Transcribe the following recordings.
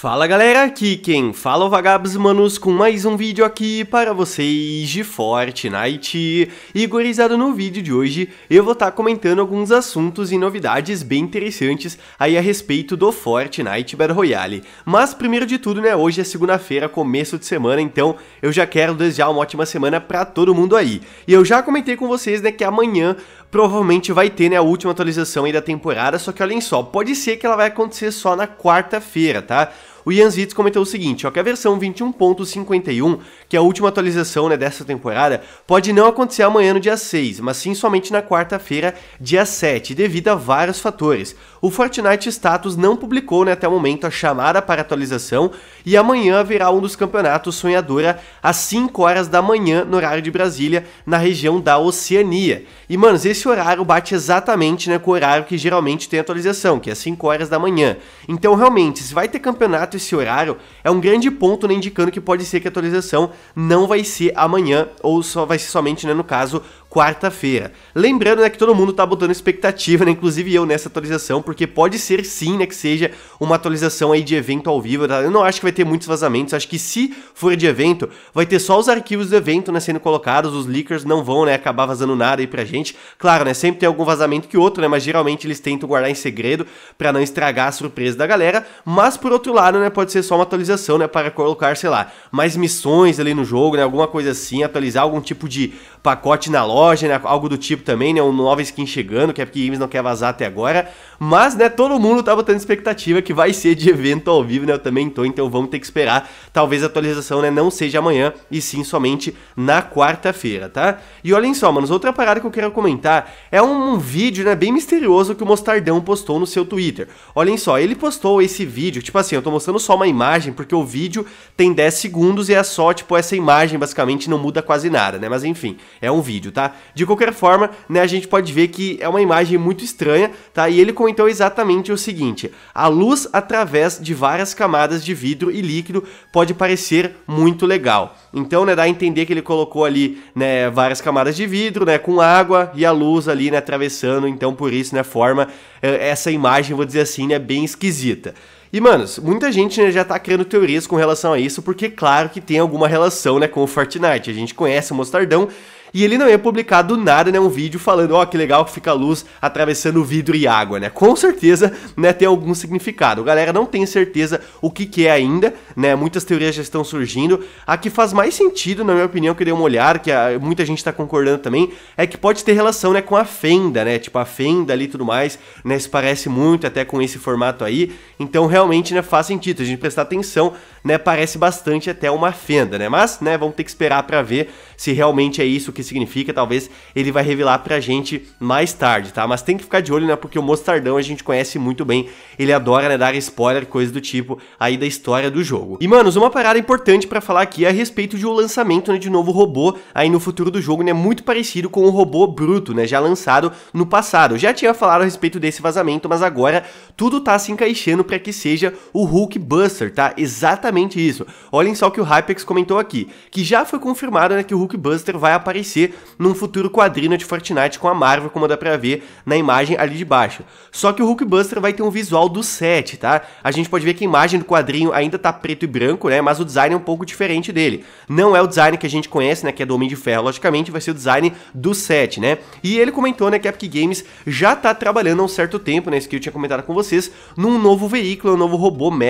Fala galera, aqui quem fala é o Vagabos Manos com mais um vídeo aqui para vocês de Fortnite. Igorizado no vídeo de hoje eu vou estar tá comentando alguns assuntos e novidades bem interessantes aí a respeito do Fortnite Battle Royale. Mas primeiro de tudo né, hoje é segunda-feira, começo de semana, então eu já quero desejar uma ótima semana para todo mundo aí. E eu já comentei com vocês né, que amanhã provavelmente vai ter né, a última atualização aí da temporada, só que olhem só, pode ser que ela vai acontecer só na quarta-feira, tá? o Ian Zitz comentou o seguinte, ó, que a versão 21.51, que é a última atualização né, dessa temporada, pode não acontecer amanhã no dia 6, mas sim somente na quarta-feira, dia 7, devido a vários fatores. O Fortnite Status não publicou né, até o momento a chamada para atualização e amanhã haverá um dos campeonatos sonhadora às 5 horas da manhã no horário de Brasília, na região da Oceania. E, manos, esse horário bate exatamente né, com o horário que geralmente tem atualização, que é 5 horas da manhã. Então, realmente, se vai ter campeonato exato esse horário é um grande ponto, né, indicando que pode ser que a atualização não vai ser amanhã ou só vai ser somente, né, no caso, quarta-feira. Lembrando né, que todo mundo está botando expectativa, né, inclusive eu nessa atualização, porque pode ser sim né, que seja uma atualização aí de evento ao vivo. Tá? Eu não acho que vai ter muitos vazamentos, acho que se for de evento, vai ter só os arquivos do evento né, sendo colocados, os leakers não vão né, acabar vazando nada aí pra gente. Claro, né, sempre tem algum vazamento que outro, né, mas geralmente eles tentam guardar em segredo para não estragar a surpresa da galera, mas por outro lado, né, pode ser só uma atualização né, para colocar, sei lá, mais missões ali no jogo, né, alguma coisa assim, atualizar algum tipo de pacote na loja, né? algo do tipo também, né? Um nova skin chegando, que é porque Games não quer vazar até agora. Mas, né, todo mundo tá botando expectativa que vai ser de evento ao vivo, né? Eu também tô, então vamos ter que esperar. Talvez a atualização, né, não seja amanhã, e sim somente na quarta-feira, tá? E olhem só, manos, outra parada que eu quero comentar é um, um vídeo, né, bem misterioso que o Mostardão postou no seu Twitter. Olhem só, ele postou esse vídeo, tipo assim, eu tô mostrando só uma imagem, porque o vídeo tem 10 segundos e é só, tipo, essa imagem, basicamente, não muda quase nada, né? Mas enfim, é um vídeo, tá? De qualquer forma, né, a gente pode ver que é uma imagem muito estranha, tá? E ele comentou exatamente o seguinte: a luz através de várias camadas de vidro e líquido pode parecer muito legal. Então, né, dá a entender que ele colocou ali, né, várias camadas de vidro, né, com água e a luz ali, né, atravessando, então por isso, né, forma eh, essa imagem, vou dizer assim, né, bem esquisita. E, manos, muita gente né, já tá criando teorias com relação a isso, porque claro que tem alguma relação, né, com o Fortnite. A gente conhece o Mostardão e ele não ia publicar do nada, né, um vídeo falando, ó, oh, que legal que fica a luz atravessando vidro e água, né? Com certeza, né, tem algum significado. A galera não tem certeza o que que é ainda, né? Muitas teorias já estão surgindo. A que faz mais sentido, na minha opinião, que eu dei uma olhada, que a, muita gente tá concordando também, é que pode ter relação, né, com a fenda, né? Tipo, a fenda ali e tudo mais, né, se parece muito até com esse formato aí. Então, realmente, né, faz sentido. A gente prestar atenção, né, parece bastante até uma fenda, né? Mas, né, vamos ter que esperar para ver se realmente é isso que significa, talvez ele vai revelar pra gente mais tarde, tá? Mas tem que ficar de olho, né? Porque o Mostardão a gente conhece muito bem, ele adora, né, dar spoiler, coisa do tipo, aí da história do jogo. E, manos, uma parada importante para falar aqui é a respeito de um lançamento, né, de um novo robô aí no futuro do jogo, né? Muito parecido com o robô bruto, né? Já lançado no passado. Eu já tinha falado a respeito desse vazamento, mas agora tudo tá se encaixando para que seja o Hulk Buster, tá? Exatamente isso. Olhem só o que o Hypex comentou aqui, que já foi confirmado, né, que o Hulk Buster vai aparecer aparecer num futuro quadrinho de Fortnite com a Marvel, como dá pra ver na imagem ali de baixo. Só que o Hulkbuster vai ter um visual do set, tá? A gente pode ver que a imagem do quadrinho ainda tá preto e branco, né? Mas o design é um pouco diferente dele. Não é o design que a gente conhece, né? Que é do Homem de Ferro, logicamente, vai ser o design do set, né? E ele comentou, né, que a Epic Games já tá trabalhando há um certo tempo, né? Isso que eu tinha comentado com vocês, num novo veículo, um novo robô mecha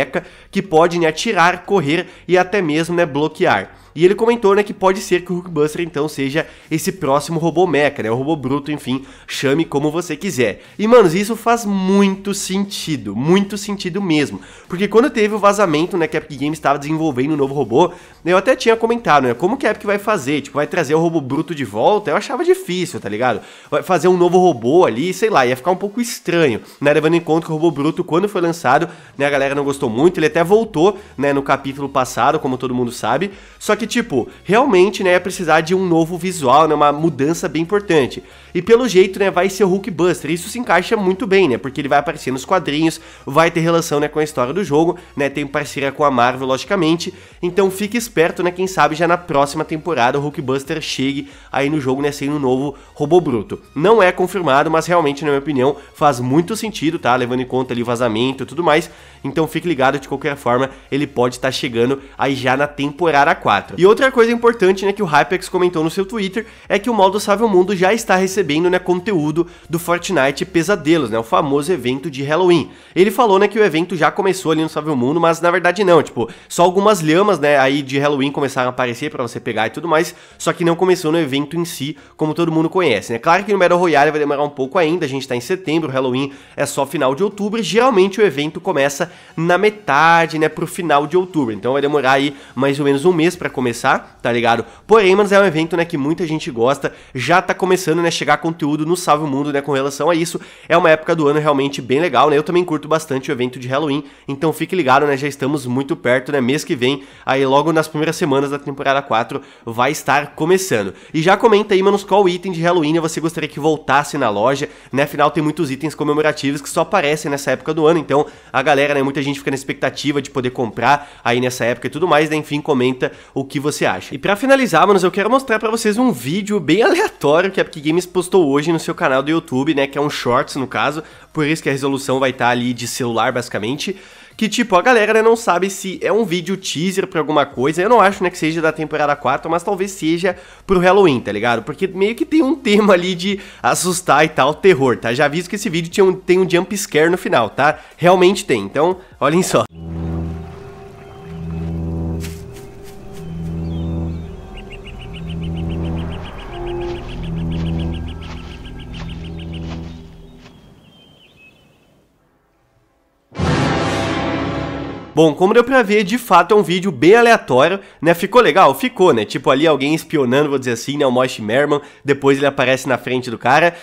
que pode, né, atirar, correr e até mesmo, né, bloquear. E ele comentou, né, que pode ser que o Hulkbuster então seja esse próximo robô mecha, né, o robô bruto, enfim, chame como você quiser. E, manos, isso faz muito sentido, muito sentido mesmo. Porque quando teve o vazamento, né, que a Epic Games estava desenvolvendo um novo robô, eu até tinha comentado, né, como que a Epic vai fazer? Tipo, vai trazer o robô bruto de volta? Eu achava difícil, tá ligado? Vai fazer um novo robô ali, sei lá, ia ficar um pouco estranho, né, levando em conta que o robô bruto, quando foi lançado, né, a galera não gostou muito, ele até voltou, né, no capítulo passado, como todo mundo sabe, só que tipo, realmente, né, ia é precisar de um novo visual, né, uma mudança bem importante. E pelo jeito, né, vai ser o Hulkbuster. Isso se encaixa muito bem, né, porque ele vai aparecer nos quadrinhos, vai ter relação, né, com a história do jogo, né, tem parceria com a Marvel, logicamente. Então fique esperto, né, quem sabe já na próxima temporada o Hulkbuster chegue aí no jogo, né, sendo um novo robô bruto. Não é confirmado, mas realmente, na minha opinião, faz muito sentido, tá, levando em conta ali o vazamento e tudo mais. Então fique ligado, de qualquer forma, ele pode estar tá chegando aí já na temporada 4. E outra coisa importante, né, que o Hypex comentou no seu Twitter é que o modo Salve o Mundo já está recebendo, né, conteúdo do Fortnite Pesadelos, né, o famoso evento de Halloween. Ele falou, né, que o evento já começou ali no Salve o Mundo, mas na verdade não, tipo, só algumas lhamas, né, aí de Halloween começaram a aparecer para você pegar e tudo mais, só que não começou no evento em si, como todo mundo conhece, né. Claro que no Battle Royale vai demorar um pouco ainda, a gente tá em setembro, Halloween é só final de outubro, e geralmente o evento começa na metade, né, pro final de outubro. Então vai demorar aí mais ou menos um mês para começar, tá ligado? Porém, mas é um evento, né, que muita gente gosta, já tá começando, né, chegar conteúdo no Salve o Mundo, né, com relação a isso. É uma época do ano realmente bem legal, né? Eu também curto bastante o evento de Halloween, então fique ligado, né, já estamos muito perto, né, mês que vem, aí logo nas primeiras semanas da temporada 4 vai estar começando. E já comenta aí, manos, qual item de Halloween né, você gostaria que voltasse na loja, né? Afinal, tem muitos itens comemorativos que só aparecem nessa época do ano, então a galera, né, muita gente fica na expectativa de poder comprar aí nessa época e tudo mais, né? Enfim, comenta o que você acha. E para finalizar, manos, eu quero mostrar para vocês um vídeo bem aleatório que a Epic Games postou hoje no seu canal do YouTube, né, que é um shorts no caso, por isso que a resolução vai estar tá ali de celular basicamente que tipo, a galera né, não sabe se é um vídeo teaser pra alguma coisa, eu não acho né, que seja da temporada 4, mas talvez seja pro Halloween, tá ligado? Porque meio que tem um tema ali de assustar e tal, terror, tá? Já aviso que esse vídeo tem um, tem um jump scare no final, tá? Realmente tem, então olhem só. Música Bom, como deu pra ver, de fato é um vídeo bem aleatório, né? Ficou legal? Ficou, né? Tipo ali alguém espionando, vou dizer assim, né? O Mosh Merman, depois ele aparece na frente do cara.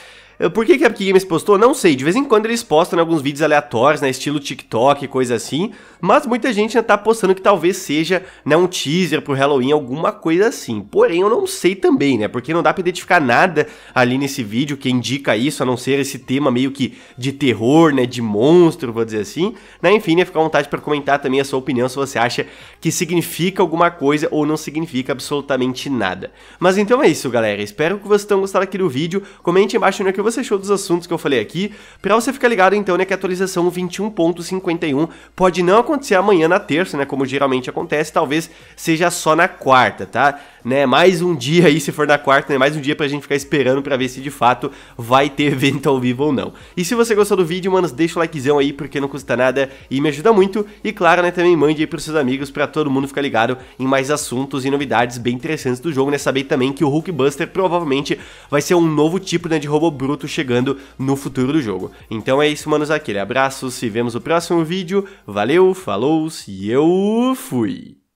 Por que, que a Epic Games postou? Não sei. De vez em quando eles postam né, alguns vídeos aleatórios, né, estilo TikTok, coisa assim. Mas muita gente está postando que talvez seja né, um teaser pro Halloween, alguma coisa assim. Porém, eu não sei também, né? Porque não dá para identificar nada ali nesse vídeo que indica isso, a não ser esse tema meio que de terror, né? De monstro, vou dizer assim. Né, enfim, né, fica à vontade para comentar também a sua opinião se você acha que significa alguma coisa ou não significa absolutamente nada. Mas então é isso, galera. Espero que vocês tenham gostado aqui do vídeo. Comente embaixo no né, que você achou dos assuntos que eu falei aqui, para você ficar ligado então, né, que a atualização 21.51 pode não acontecer amanhã na terça, né, como geralmente acontece, talvez seja só na quarta, tá? Né, mais um dia aí, se for na quarta, né, mais um dia pra gente ficar esperando para ver se de fato vai ter evento ao vivo ou não. E se você gostou do vídeo, manos, deixa o likezão aí, porque não custa nada e me ajuda muito. E claro, né, também mande aí pros seus amigos para todo mundo ficar ligado em mais assuntos e novidades bem interessantes do jogo, né, saber também que o Hulkbuster provavelmente vai ser um novo tipo, né, de robô bruto produto chegando no futuro do jogo. Então é isso, manos, aquele abraço, se vemos no próximo vídeo, valeu, falou e eu fui!